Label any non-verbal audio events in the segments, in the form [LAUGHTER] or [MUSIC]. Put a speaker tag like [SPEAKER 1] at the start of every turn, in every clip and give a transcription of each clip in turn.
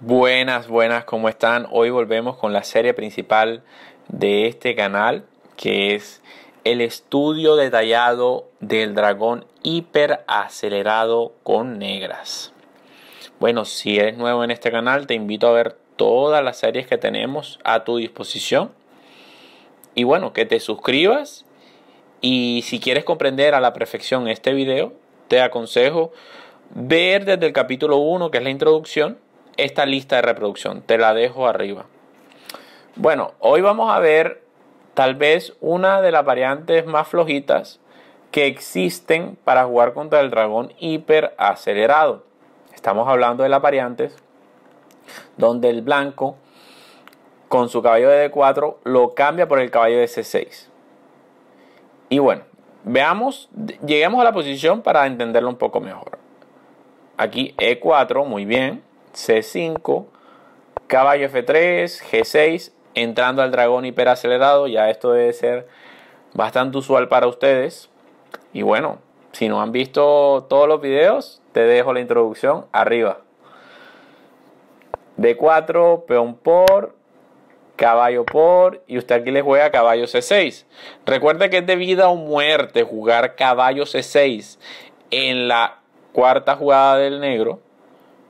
[SPEAKER 1] Buenas, buenas, ¿cómo están? Hoy volvemos con la serie principal de este canal, que es el estudio detallado del dragón hiperacelerado con negras. Bueno, si eres nuevo en este canal, te invito a ver todas las series que tenemos a tu disposición. Y bueno, que te suscribas. Y si quieres comprender a la perfección este video, te aconsejo ver desde el capítulo 1, que es la introducción, esta lista de reproducción. Te la dejo arriba. Bueno, hoy vamos a ver tal vez una de las variantes más flojitas que existen para jugar contra el dragón hiperacelerado. Estamos hablando de las variantes donde el blanco con su caballo de D4 lo cambia por el caballo de C6. Y bueno, Veamos, lleguemos a la posición para entenderlo un poco mejor. Aquí E4, muy bien. C5, caballo F3, G6, entrando al dragón hiperacelerado. Ya esto debe ser bastante usual para ustedes. Y bueno, si no han visto todos los videos, te dejo la introducción arriba. D4, peón por, caballo por y usted aquí le juega caballo c6. Recuerde que es de vida o muerte jugar caballo c6 en la cuarta jugada del negro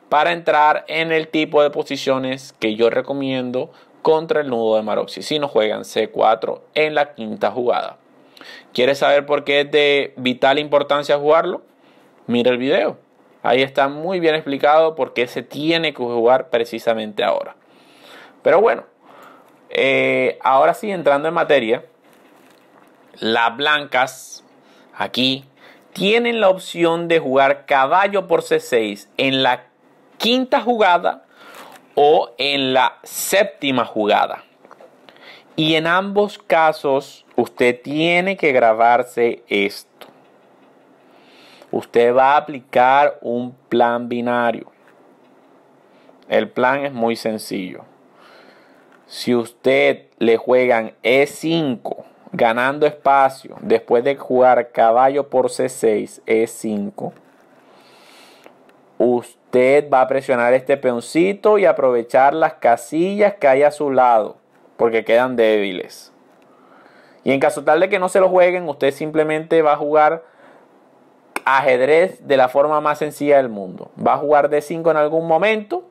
[SPEAKER 1] para entrar en el tipo de posiciones que yo recomiendo contra el nudo de Maroxi si no juegan c4 en la quinta jugada. ¿quiere saber por qué es de vital importancia jugarlo? Mira el video. Ahí está muy bien explicado por qué se tiene que jugar precisamente ahora. Pero bueno, eh, ahora sí, entrando en materia, las blancas aquí tienen la opción de jugar caballo por C6 en la quinta jugada o en la séptima jugada. Y en ambos casos usted tiene que grabarse esto. Usted va a aplicar un plan binario. El plan es muy sencillo si usted le juegan E5, ganando espacio, después de jugar caballo por C6, E5, usted va a presionar este peoncito y aprovechar las casillas que hay a su lado, porque quedan débiles. Y en caso tal de que no se lo jueguen, usted simplemente va a jugar ajedrez de la forma más sencilla del mundo. Va a jugar D5 en algún momento.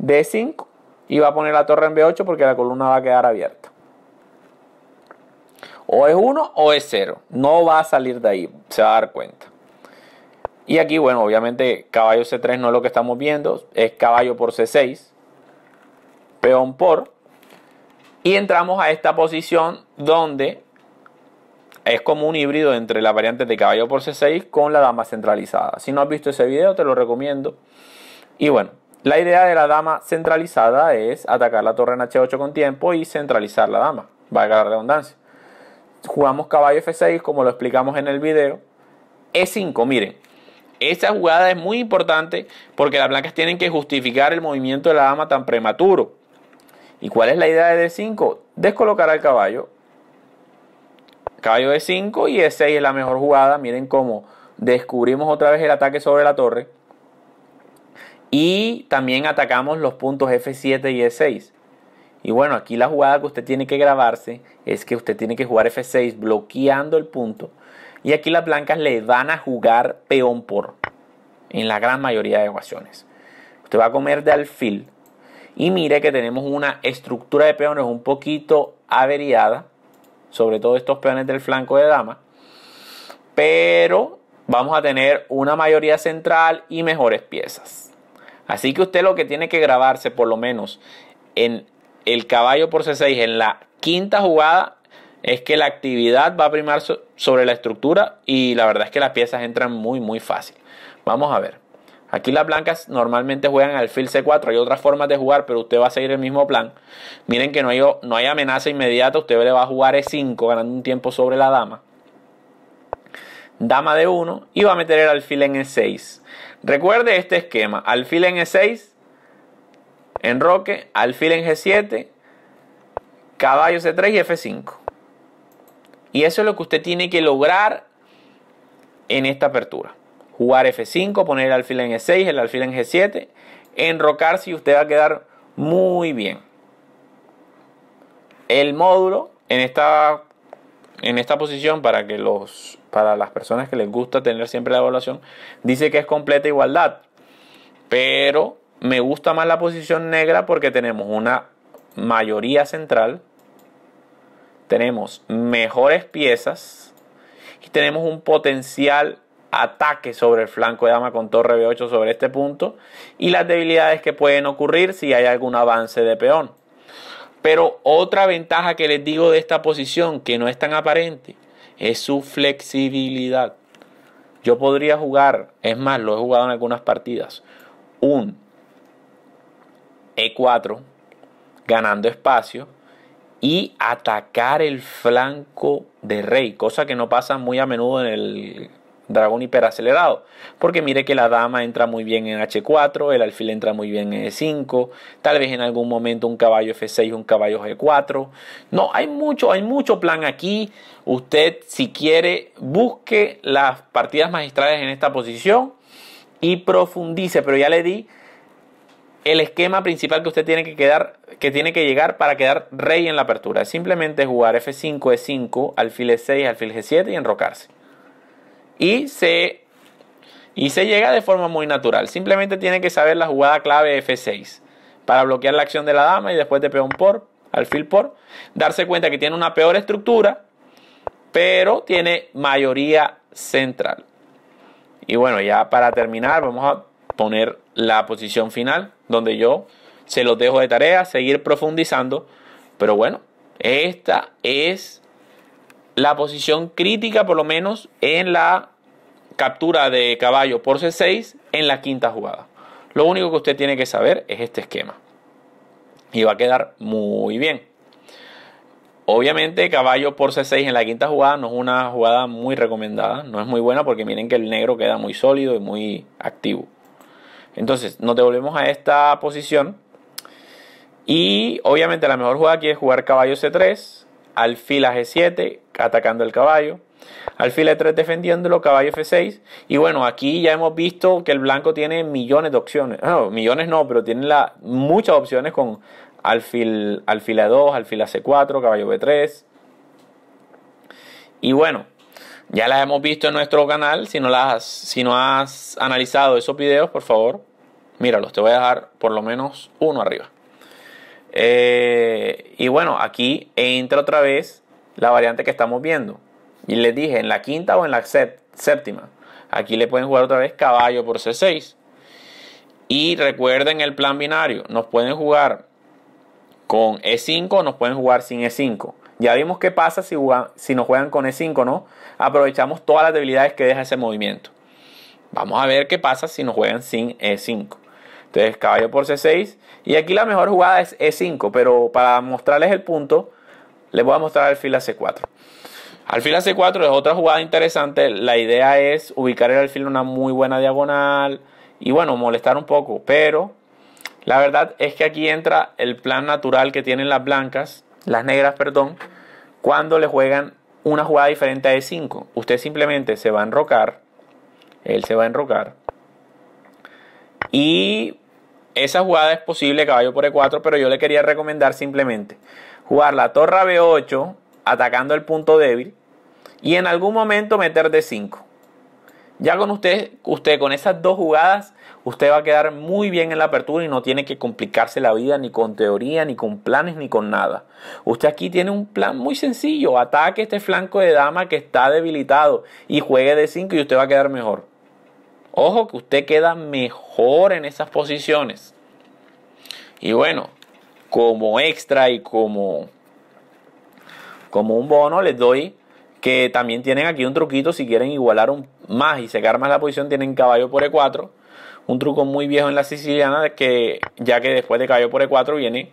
[SPEAKER 1] D5 y va a poner la torre en B8 porque la columna va a quedar abierta. O es 1 o es 0. No va a salir de ahí, se va a dar cuenta. Y aquí, bueno, obviamente caballo C3 no es lo que estamos viendo, es caballo por C6, peón por. Y entramos a esta posición donde es como un híbrido entre la variante de caballo por C6 con la dama centralizada. Si no has visto ese video, te lo recomiendo. Y bueno, la idea de la dama centralizada es atacar la torre en h8 con tiempo y centralizar la dama, valga la redundancia. Jugamos caballo f6 como lo explicamos en el video. E5, miren, esa jugada es muy importante porque las blancas tienen que justificar el movimiento de la dama tan prematuro. ¿Y cuál es la idea de D5? E Descolocar al caballo. Caballo e 5 y E6 es la mejor jugada. Miren cómo descubrimos otra vez el ataque sobre la torre. Y también atacamos los puntos F7 y E6. Y bueno, aquí la jugada que usted tiene que grabarse es que usted tiene que jugar F6 bloqueando el punto. Y aquí las blancas le van a jugar peón por en la gran mayoría de ecuaciones. Usted va a comer de alfil. Y mire que tenemos una estructura de peones un poquito averiada, sobre todo estos peones del flanco de dama. Pero vamos a tener una mayoría central y mejores piezas. Así que usted lo que tiene que grabarse, por lo menos en el caballo por C6, en la quinta jugada, es que la actividad va a primar sobre la estructura y la verdad es que las piezas entran muy, muy fácil. Vamos a ver. Aquí las blancas normalmente juegan alfil C4. Hay otras formas de jugar, pero usted va a seguir el mismo plan. Miren que no hay, no hay amenaza inmediata. Usted le va a jugar E5, ganando un tiempo sobre la dama. Dama de 1 y va a meter el alfil en E6. Recuerde este esquema, alfil en E6, enroque, alfil en G7, caballo C3 y F5. Y eso es lo que usted tiene que lograr en esta apertura. Jugar F5, poner el alfil en E6, el alfil en G7, enrocarse y usted va a quedar muy bien. El módulo en esta en esta posición para que los para las personas que les gusta tener siempre la evaluación dice que es completa igualdad pero me gusta más la posición negra porque tenemos una mayoría central tenemos mejores piezas y tenemos un potencial ataque sobre el flanco de dama con torre b8 sobre este punto y las debilidades que pueden ocurrir si hay algún avance de peón pero otra ventaja que les digo de esta posición, que no es tan aparente, es su flexibilidad. Yo podría jugar, es más, lo he jugado en algunas partidas, un E4 ganando espacio y atacar el flanco de rey, cosa que no pasa muy a menudo en el dragón hiperacelerado. Porque mire que la dama entra muy bien en H4, el alfil entra muy bien en E5, tal vez en algún momento un caballo F6, un caballo G4. No, hay mucho, hay mucho plan aquí. Usted, si quiere, busque las partidas magistrales en esta posición y profundice, pero ya le di el esquema principal que usted tiene que quedar, que tiene que llegar para quedar rey en la apertura. Simplemente jugar F5, E5, alfil E6, alfil G7 y enrocarse y se, y se llega de forma muy natural. Simplemente tiene que saber la jugada clave F6 para bloquear la acción de la dama y después de peón por, alfil por, darse cuenta que tiene una peor estructura, pero tiene mayoría central. Y bueno, ya para terminar, vamos a poner la posición final, donde yo se los dejo de tarea, seguir profundizando. Pero bueno, esta es la posición crítica, por lo menos en la captura de caballo por C6 en la quinta jugada. Lo único que usted tiene que saber es este esquema. Y va a quedar muy bien. Obviamente caballo por C6 en la quinta jugada no es una jugada muy recomendada, no es muy buena porque miren que el negro queda muy sólido y muy activo. Entonces nos devolvemos a esta posición y obviamente la mejor jugada aquí es jugar caballo C3, alfil a G7, atacando el caballo. Alfil E3 defendiéndolo, caballo F6. Y bueno, aquí ya hemos visto que el blanco tiene millones de opciones. Ah, millones no, pero tiene muchas opciones con alfil, alfil A2, alfil c 4 caballo B3. Y bueno, ya las hemos visto en nuestro canal. Si no, las, si no has analizado esos videos, por favor, míralos. Te voy a dejar por lo menos uno arriba. Eh, y bueno, aquí entra otra vez la variante que estamos viendo. Y les dije, en la quinta o en la séptima. Aquí le pueden jugar otra vez caballo por C6. Y recuerden el plan binario. Nos pueden jugar con E5 o nos pueden jugar sin E5. Ya vimos qué pasa si, si nos juegan con E5, ¿no? Aprovechamos todas las debilidades que deja ese movimiento. Vamos a ver qué pasa si nos juegan sin E5. Entonces, caballo por C6. Y aquí la mejor jugada es E5. Pero para mostrarles el punto, les voy a mostrar alfil a C4. Alfil a C4 es otra jugada interesante. La idea es ubicar el alfil en una muy buena diagonal y bueno, molestar un poco. Pero la verdad es que aquí entra el plan natural que tienen las blancas, las negras, perdón, cuando le juegan una jugada diferente a E5. Usted simplemente se va a enrocar. Él se va a enrocar. Y esa jugada es posible caballo por E4, pero yo le quería recomendar simplemente jugar la torre B8 atacando el punto débil y en algún momento meter D5. Ya con usted, usted con esas dos jugadas, usted va a quedar muy bien en la apertura y no tiene que complicarse la vida ni con teoría, ni con planes, ni con nada. Usted aquí tiene un plan muy sencillo, ataque este flanco de dama que está debilitado y juegue de 5 y usted va a quedar mejor. Ojo que usted queda mejor en esas posiciones. Y bueno, como extra y como, como un bono les doy que también tienen aquí un truquito si quieren igualar un, más y secar más la posición tienen caballo por E4 un truco muy viejo en la siciliana que ya que después de caballo por E4 viene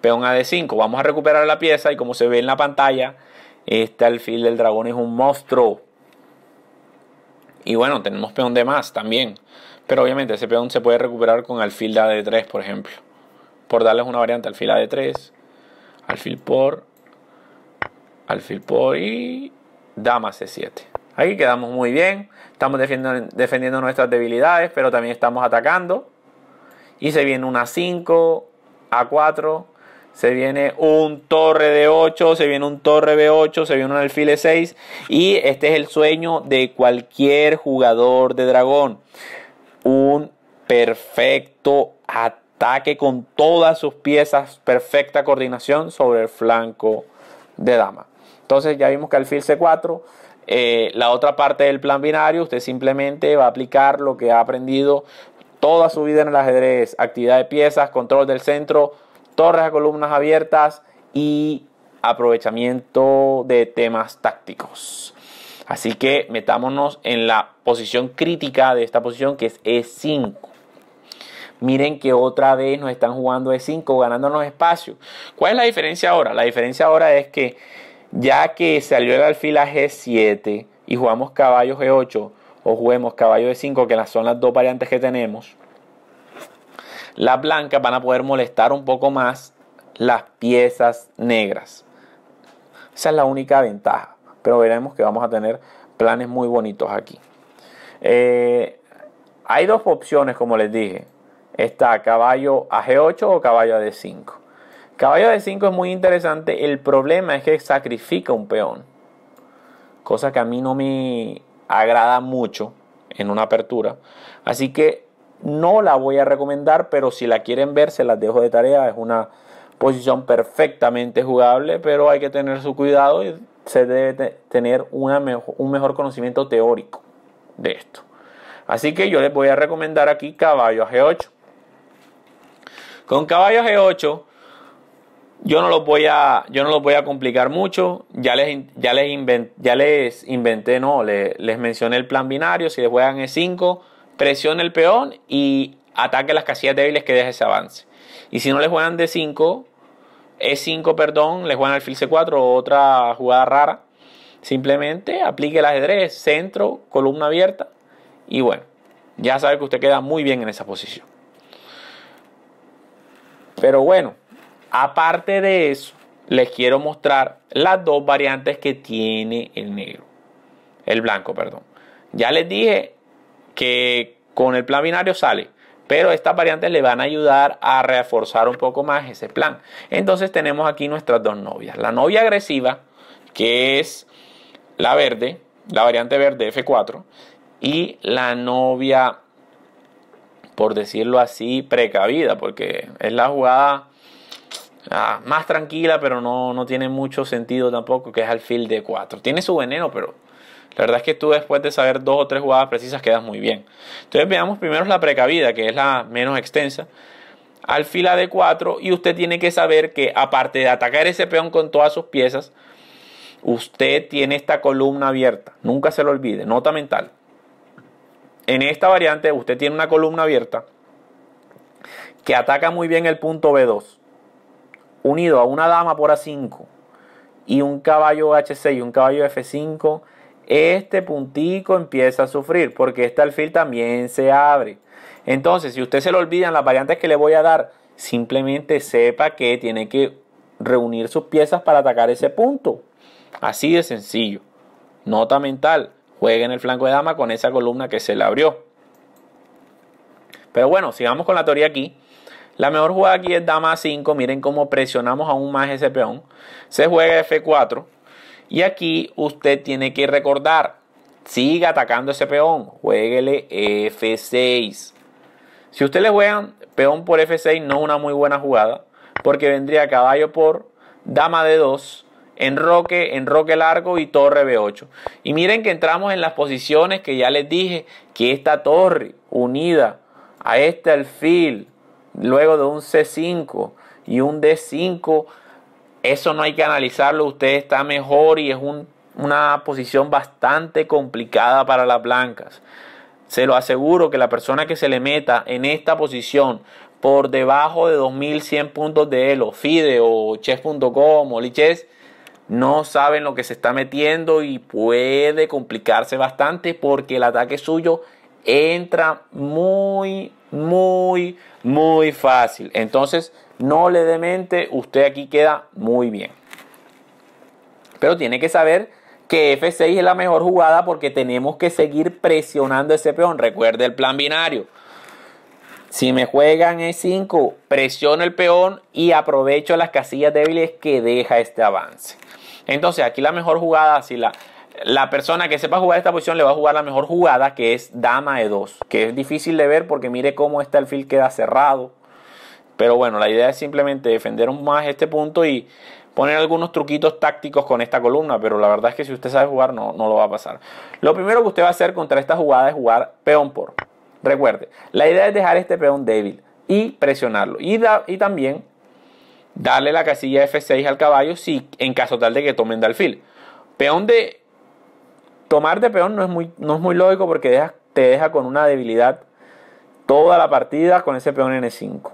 [SPEAKER 1] peón a D5 vamos a recuperar la pieza y como se ve en la pantalla este alfil del dragón es un monstruo y bueno tenemos peón de más también pero obviamente ese peón se puede recuperar con alfil de D3 por ejemplo por darles una variante, alfil a de 3 alfil por, alfil por y dama c7. Aquí quedamos muy bien, estamos defendiendo, nuestras debilidades, pero también estamos atacando. Y se viene una 5, a4, se viene un torre de 8, se viene un torre b8, se viene un alfil e6 y este es el sueño de cualquier jugador de dragón. Un perfecto ataque Ataque con todas sus piezas, perfecta coordinación sobre el flanco de dama. Entonces ya vimos que alfil C4, eh, la otra parte del plan binario, usted simplemente va a aplicar lo que ha aprendido toda su vida en el ajedrez, actividad de piezas, control del centro, torres a columnas abiertas y aprovechamiento de temas tácticos. Así que metámonos en la posición crítica de esta posición que es E5. Miren que otra vez nos están jugando e 5, ganándonos espacio. ¿Cuál es la diferencia ahora? La diferencia ahora es que ya que salió el alfil a G7 y jugamos caballo G8 o juguemos caballo e 5 que son las dos variantes que tenemos, las blancas van a poder molestar un poco más las piezas negras. Esa es la única ventaja. Pero veremos que vamos a tener planes muy bonitos aquí. Eh, hay dos opciones, como les dije está caballo a G8 o caballo a D5. Caballo a D5 es muy interesante, el problema es que sacrifica un peón, cosa que a mí no me agrada mucho en una apertura. Así que no la voy a recomendar, pero si la quieren ver, se las dejo de tarea. Es una posición perfectamente jugable, pero hay que tener su cuidado y se debe tener una un mejor conocimiento teórico de esto. Así que yo les voy a recomendar aquí caballo a G8. Con caballo g 8 yo no los voy a, yo no voy a complicar mucho. Ya les, ya ya les inventé, no, les, les mencioné el plan binario. Si les juegan E5, presione el peón y ataque las casillas débiles que deje ese avance. Y si no les juegan D5, E5, perdón, les juegan alfil e C4, otra jugada rara. Simplemente aplique el ajedrez, centro, columna abierta. Y bueno, ya sabe que usted queda muy bien en esa posición. Pero bueno, aparte de eso, les quiero mostrar las dos variantes que tiene el negro. El blanco, perdón. Ya les dije que con el plan binario sale. Pero estas variantes le van a ayudar a reforzar un poco más ese plan. Entonces tenemos aquí nuestras dos novias. La novia agresiva, que es la verde, la variante verde F4, y la novia por decirlo así, precavida, porque es la jugada más tranquila, pero no, tiene mucho sentido tampoco, que es alfil de 4. Tiene su veneno, pero la verdad es que tú después de saber dos o tres jugadas precisas quedas muy bien. Entonces veamos primero la precavida, que es la menos extensa. Alfil a D4 y usted tiene que saber que aparte de atacar ese peón con todas sus piezas, usted tiene esta columna abierta. Nunca se lo olvide. Nota mental. En esta variante usted tiene una columna abierta que ataca muy bien el punto B2, unido a una dama por A5 y un caballo H6 y un caballo F5, este puntico empieza a sufrir porque este alfil también se abre. Entonces, si usted se le olvidan las variantes que le voy a dar, simplemente sepa que tiene que reunir sus piezas para atacar ese punto. Así de sencillo. Nota mental juegue en el flanco de dama con esa columna que se le abrió. Pero bueno, sigamos con la teoría aquí. La mejor jugada aquí es dama 5. Miren cómo presionamos aún más ese peón. Se juega F4. Y aquí usted tiene que recordar, siga atacando ese peón. Jueguele F6. Si usted le juega peón por F6, no es una muy buena jugada. Porque vendría caballo por dama de 2 Enroque, roque largo y torre B8. Y miren que entramos en las posiciones que ya les dije, que esta torre unida a este alfil, luego de un C5 y un D5, eso no hay que analizarlo, usted está mejor y es un, una posición bastante complicada para las blancas. Se lo aseguro que la persona que se le meta en esta posición por debajo de 2100 puntos de Elo, FIDE o chess.com o Lichess, no saben lo que se está metiendo y puede complicarse bastante porque el ataque suyo entra muy, muy, muy fácil. Entonces, no le demente, usted aquí queda muy bien. Pero tiene que saber que F6 es la mejor jugada porque tenemos que seguir presionando ese peón. Recuerde el plan binario. Si me juegan E5, presiono el peón y aprovecho las casillas débiles que deja este avance. Entonces aquí la mejor jugada, si la, persona que sepa jugar esta posición le va a jugar la mejor jugada, que es dama E2, que es difícil de ver porque mire cómo está el queda cerrado. Pero bueno, la idea es simplemente defender un más este punto y poner algunos truquitos tácticos con esta columna, pero la verdad es que si usted sabe jugar no, no lo va a pasar. Lo primero que usted va a hacer contra esta jugada es jugar peón por. Recuerde, la idea es dejar este peón débil y presionarlo. Y, también darle la casilla F6 al caballo si en caso tal de que tomen Dalfil. Peón de tomar de peón no es muy, no es muy lógico porque te deja con una debilidad toda la partida con ese peón N5.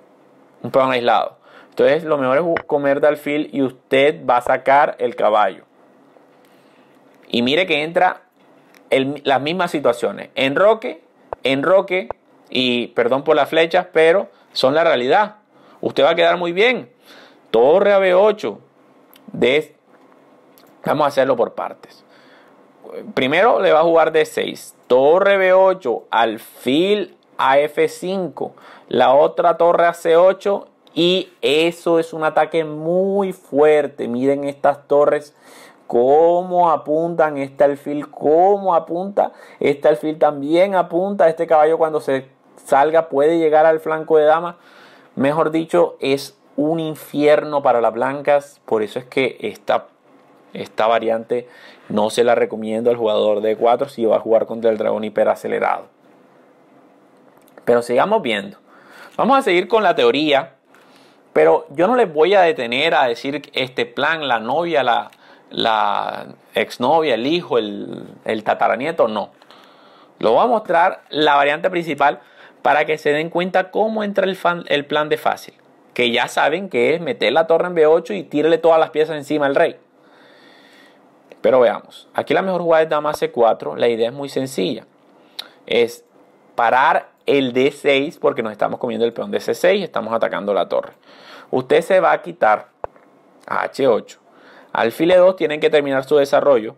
[SPEAKER 1] Un peón aislado. Entonces lo mejor es comer Dalfil y usted va a sacar el caballo. Y mire que entra en las mismas situaciones. Enroque enroque y perdón por las flechas, pero son la realidad. Usted va a quedar muy bien. Torre a B8. vamos a hacerlo por partes. Primero le va a jugar D6. Torre B8, alfil a F5, la otra torre a C8 y eso es un ataque muy fuerte. Miren estas torres cómo apuntan este alfil, cómo apunta este alfil, también apunta este caballo cuando se salga, puede llegar al flanco de dama. Mejor dicho, es un infierno para las blancas, por eso es que esta, esta variante no se la recomiendo al jugador de 4 si va a jugar contra el dragón hiperacelerado. Pero sigamos viendo. Vamos a seguir con la teoría, pero yo no les voy a detener a decir este plan, la novia, la, la exnovia, el hijo, el, tataranieto, no. Lo voy a mostrar la variante principal para que se den cuenta cómo entra el, el plan de fácil. Que ya saben que es meter la torre en B8 y tirarle todas las piezas encima al rey. Pero veamos, aquí la mejor jugada es dama C4, la idea es muy sencilla. Es parar el D6 porque nos estamos comiendo el peón de C6 y estamos atacando la torre. Usted se va a quitar a H8 alfil e 2 tienen que terminar su desarrollo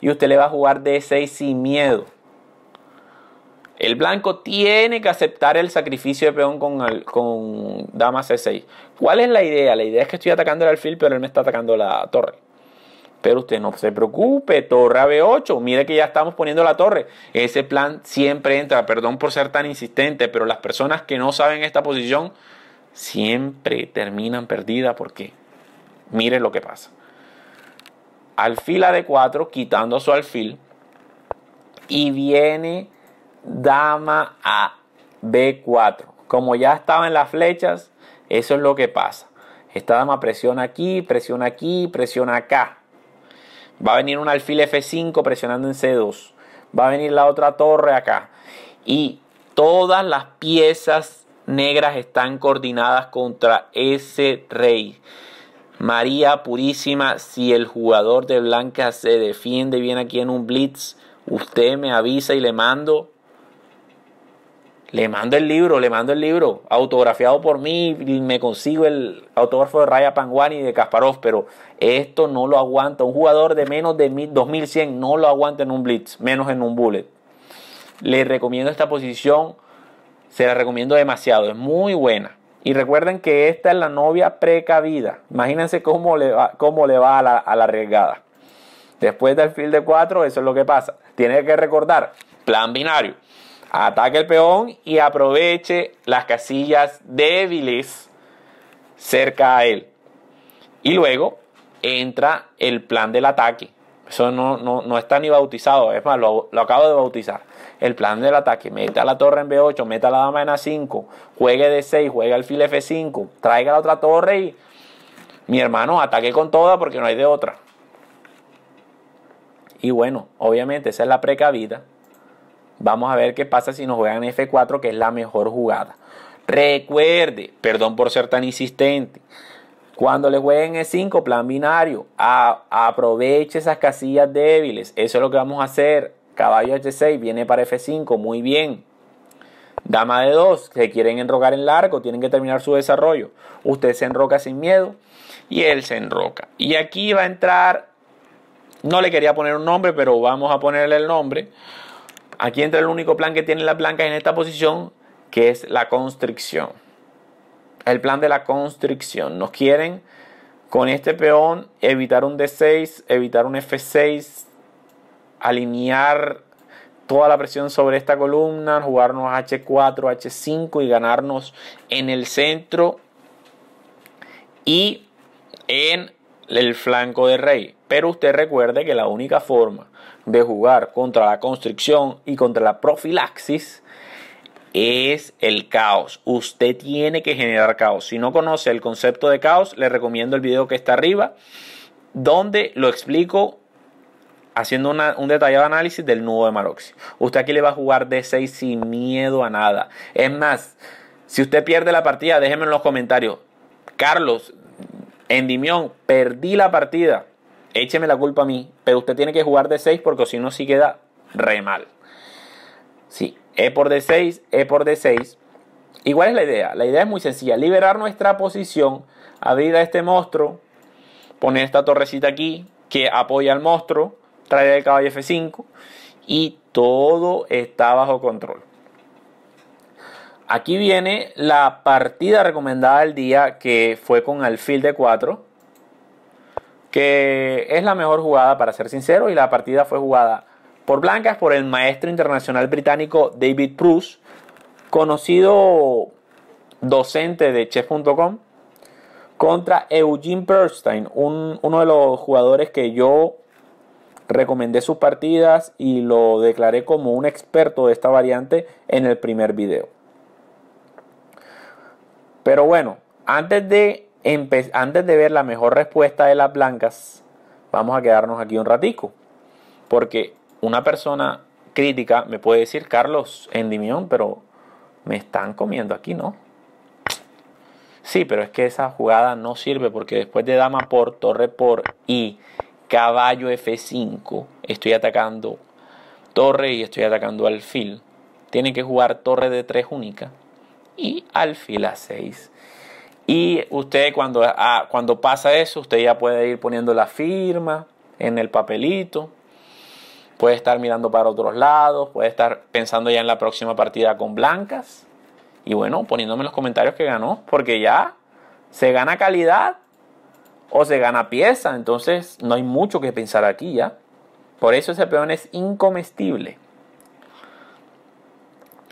[SPEAKER 1] y usted le va a jugar D6 sin miedo. El blanco tiene que aceptar el sacrificio de peón con, con dama C6. ¿Cuál es la idea? La idea es que estoy atacando el alfil, pero él me está atacando la torre. Pero usted no se preocupe, torre a B8. Mire que ya estamos poniendo la torre. Ese plan siempre entra. Perdón por ser tan insistente, pero las personas que no saben esta posición siempre terminan perdidas porque mire lo que pasa a de 4, quitando su alfil. Y viene dama a B4. Como ya estaba en las flechas, eso es lo que pasa. Esta dama presiona aquí, presiona aquí, presiona acá. Va a venir un alfil F5 presionando en C2. Va a venir la otra torre acá. Y todas las piezas negras están coordinadas contra ese rey. María Purísima, si el jugador de Blanca se defiende bien aquí en un blitz, usted me avisa y le mando. Le mando el libro, le mando el libro, autografiado por mí, y me consigo el autógrafo de Raya Panguani y de Kasparov, pero esto no lo aguanta. Un jugador de menos de 2100 no lo aguanta en un blitz, menos en un bullet. Le recomiendo esta posición, se la recomiendo demasiado, es muy buena. Y recuerden que esta es la novia precavida. Imagínense cómo le va, le va a, la, arriesgada. Después del fil de 4, eso es lo que pasa. Tiene que recordar, plan binario. Ataque el peón y aproveche las casillas débiles cerca a él. Y luego entra el plan del ataque. Eso no, no, no está ni bautizado, es más, lo, lo, acabo de bautizar. El plan del ataque, meta la torre en B8, meta la dama en A5, juegue D6, al fil F5, traiga la otra torre y mi hermano ataque con toda porque no hay de otra. Y bueno, obviamente esa es la precavida. Vamos a ver qué pasa si nos juegan F4, que es la mejor jugada. Recuerde, perdón por ser tan insistente, cuando le jueguen E5, plan binario, aproveche esas casillas débiles. Eso es lo que vamos a hacer. Caballo H6 viene para F5, muy bien. Dama de 2, se quieren enrocar en largo, tienen que terminar su desarrollo. Usted se enroca sin miedo y él se enroca. Y aquí va a entrar, no le quería poner un nombre, pero vamos a ponerle el nombre. Aquí entra el único plan que tiene la blanca en esta posición, que es la constricción el plan de la constricción. Nos quieren con este peón evitar un D6, evitar un F6, alinear toda la presión sobre esta columna, jugarnos H4, H5 y ganarnos en el centro y en el flanco de rey. Pero usted recuerde que la única forma de jugar contra la constricción y contra la profilaxis es el caos. Usted tiene que generar caos. Si no conoce el concepto de caos, le recomiendo el video que está arriba, donde lo explico haciendo un detallado análisis del nudo de Maroxi. Usted aquí le va a jugar D6 sin miedo a nada. Es más, si usted pierde la partida, déjeme en los comentarios. Carlos, Endimión, perdí la partida. Écheme la culpa a mí. Pero usted tiene que jugar D6 porque si no, si queda re mal. Sí, e por D6, E por D6. Igual es la idea. La idea es muy sencilla. Liberar nuestra posición, abrir a este monstruo, poner esta torrecita aquí que apoya al monstruo, traer el caballo F5 y todo está bajo control. Aquí viene la partida recomendada del día que fue con alfil de 4, que es la mejor jugada para ser sincero y la partida fue jugada por blancas por el maestro internacional británico David Proust, conocido docente de chef.com, contra Eugene Perstein, uno de los jugadores que yo recomendé sus partidas y lo declaré como un experto de esta variante en el primer video. Pero bueno, antes de, antes de ver la mejor respuesta de las blancas, vamos a quedarnos aquí un ratico. Porque una persona crítica me puede decir, Carlos Endimión, pero me están comiendo aquí, ¿no? Sí, pero es que esa jugada no sirve porque después de dama por, torre por y caballo F5, estoy atacando torre y estoy atacando alfil. Tiene que jugar torre de 3 única y alfil a 6. Y usted cuando, ah, cuando pasa eso, usted ya puede ir poniendo la firma en el papelito puede estar mirando para otros lados, puede estar pensando ya en la próxima partida con blancas. Y bueno, poniéndome en los comentarios que ganó, porque ya se gana calidad o se gana pieza, entonces no hay mucho que pensar aquí ya. Por eso ese peón es incomestible.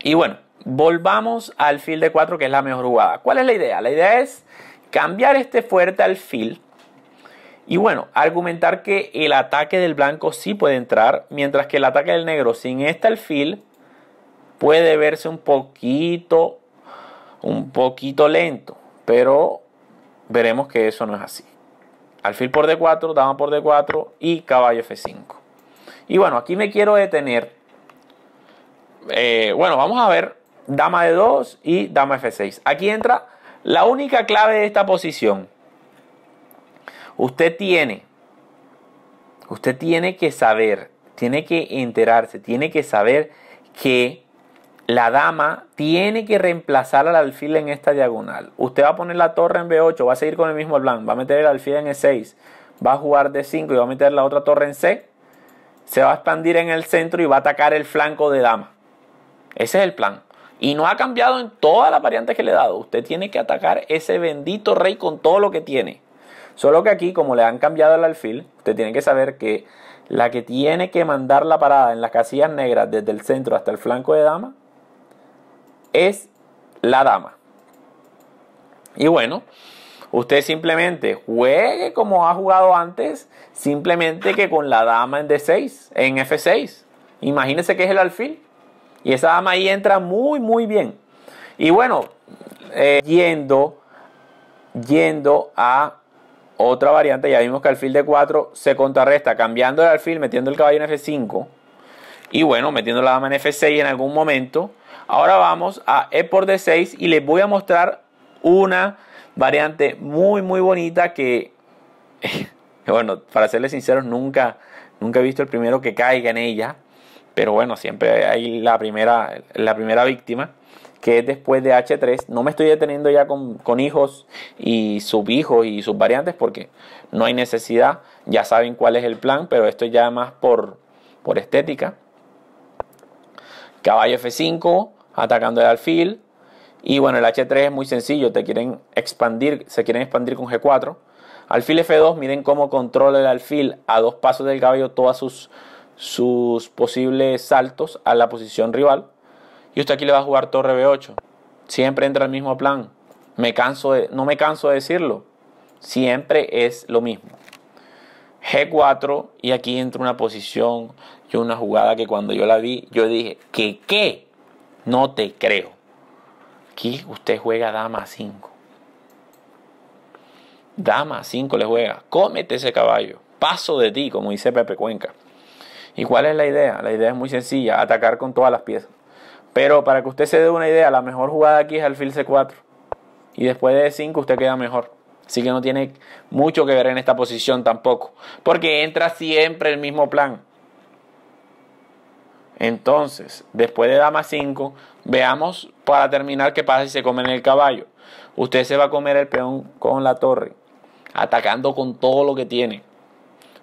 [SPEAKER 1] Y bueno, volvamos al fil de 4, que es la mejor jugada. ¿Cuál es la idea? La idea es cambiar este fuerte al fil y bueno, argumentar que el ataque del blanco sí puede entrar, mientras que el ataque del negro sin este alfil puede verse un poquito, un poquito lento, pero veremos que eso no es así. Alfil por D4, dama por D4 y caballo F5. Y bueno, aquí me quiero detener. Eh, bueno, vamos a ver dama D2 y dama F6. Aquí entra la única clave de esta posición Usted tiene, usted tiene que saber, tiene que enterarse, tiene que saber que la dama tiene que reemplazar al alfil en esta diagonal. Usted va a poner la torre en B8, va a seguir con el mismo plan, va a meter el alfil en E6, va a jugar D5 y va a meter la otra torre en C. Se va a expandir en el centro y va a atacar el flanco de dama. Ese es el plan. Y no ha cambiado en todas las variantes que le he dado. Usted tiene que atacar ese bendito rey con todo lo que tiene. Solo que aquí, como le han cambiado el alfil, usted tiene que saber que la que tiene que mandar la parada en las casillas negras desde el centro hasta el flanco de dama es la dama. Y bueno, usted simplemente juegue como ha jugado antes, simplemente que con la dama en D6, en F6. Imagínese que es el alfil. Y esa dama ahí entra muy, muy bien. Y bueno, eh, yendo, yendo a otra variante, ya vimos que alfil de 4 se contrarresta cambiando el alfil, metiendo el caballo en F5 y bueno, metiendo la dama en F6 en algún momento. Ahora vamos a E por D6 y les voy a mostrar una variante muy muy bonita que, [LAUGHS] bueno, para serles sinceros, nunca, nunca he visto el primero que caiga en ella, pero bueno, siempre hay la primera, la primera víctima que es después de H3. No me estoy deteniendo ya con, hijos y subhijos y sus variantes porque no hay necesidad. Ya saben cuál es el plan, pero esto ya más por, por estética. Caballo F5, atacando el alfil. Y bueno, el H3 es muy sencillo, te quieren expandir, se quieren expandir con G4. Alfil F2, miren cómo controla el alfil a dos pasos del caballo todos sus, sus posibles saltos a la posición rival. Y usted aquí le va a jugar torre B8. Siempre entra el mismo plan. Me canso de, no me canso de decirlo. Siempre es lo mismo. G4 y aquí entra una posición y una jugada que cuando yo la vi, yo dije, ¿qué qué? No te creo. Aquí usted juega dama 5. Dama 5 le juega. Cómete ese caballo. Paso de ti, como dice Pepe Cuenca. ¿Y cuál es la idea? La idea es muy sencilla, atacar con todas las piezas. Pero para que usted se dé una idea, la mejor jugada aquí es alfil C4. Y después de 5 usted queda mejor. Así que no tiene mucho que ver en esta posición tampoco. Porque entra siempre el mismo plan. Entonces, después de dama 5, veamos para terminar qué pasa si se come en el caballo. Usted se va a comer el peón con la torre, atacando con todo lo que tiene.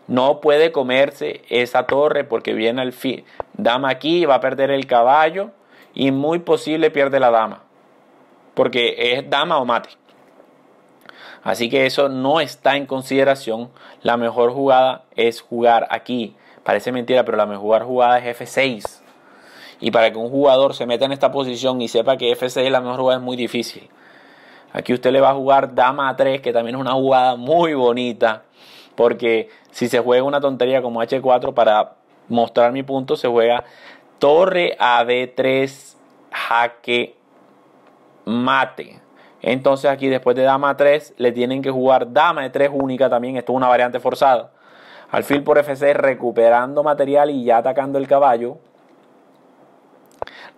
[SPEAKER 1] No puede comerse esa torre porque viene al fin. Dama aquí, va a perder el caballo y muy posible pierde la dama, porque es dama o mate. Así que eso no está en consideración. La mejor jugada es jugar aquí. Parece mentira, pero la mejor jugada es F6. Y para que un jugador se meta en esta posición y sepa que F6 es la mejor jugada es muy difícil. Aquí usted le va a jugar dama A3, que también es una jugada muy bonita. Porque si se juega una tontería como H4 para mostrar mi punto, se juega torre a d 3 jaque mate. Entonces aquí después de dama 3 le tienen que jugar dama de 3 única también. Esto es una variante forzada. Alfil por f6 recuperando material y ya atacando el caballo.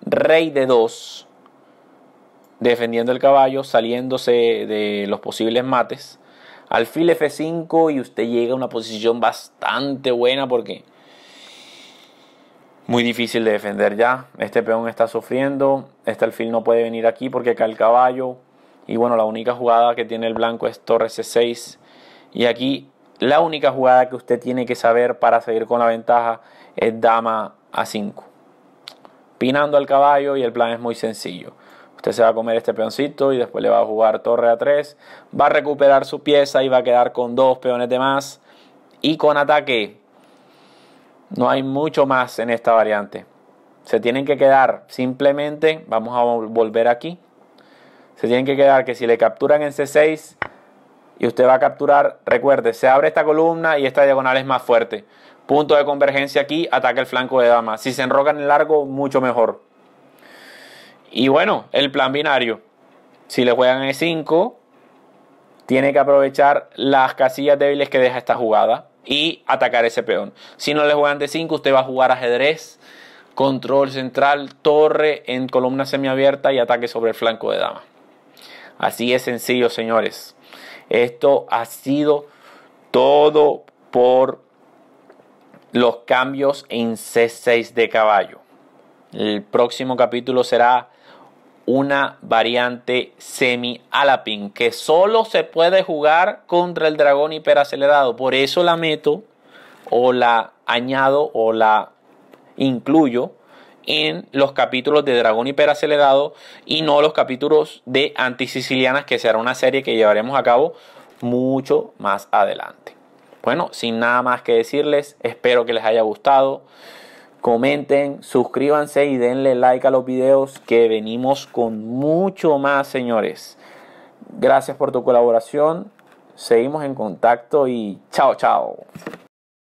[SPEAKER 1] Rey de 2 defendiendo el caballo, saliéndose de los posibles mates. Alfil f5 y usted llega a una posición bastante buena porque muy difícil de defender ya. Este peón está sufriendo, este alfil no puede venir aquí porque cae el caballo. Y bueno, la única jugada que tiene el blanco es torre c6. Y aquí la única jugada que usted tiene que saber para seguir con la ventaja es dama a 5. Pinando al caballo y el plan es muy sencillo. Usted se va a comer este peoncito y después le va a jugar torre a 3. Va a recuperar su pieza y va a quedar con dos peones de más. Y con ataque no hay mucho más en esta variante. Se tienen que quedar simplemente, vamos a volver aquí. Se tienen que quedar que si le capturan en C6 y usted va a capturar, recuerde, se abre esta columna y esta diagonal es más fuerte. Punto de convergencia aquí, ataca el flanco de dama. Si se enrogan en el largo, mucho mejor. Y bueno, el plan binario. Si le juegan E5, e tiene que aprovechar las casillas débiles que deja esta jugada y atacar ese peón. Si no le juegan d 5, usted va a jugar ajedrez, control central, torre en columna semiabierta y ataque sobre el flanco de dama. Así es sencillo, señores. Esto ha sido todo por los cambios en C6 de caballo. El próximo capítulo será una variante semi-alapin que solo se puede jugar contra el dragón hiperacelerado. Por eso la meto o la añado o la incluyo en los capítulos de Dragón Hiperacelerado y no los capítulos de Antisicilianas, que será una serie que llevaremos a cabo mucho más adelante. Bueno, sin nada más que decirles, espero que les haya gustado comenten, suscríbanse y denle like a los videos que venimos con mucho más, señores. Gracias por tu colaboración. Seguimos en contacto y chao, chao.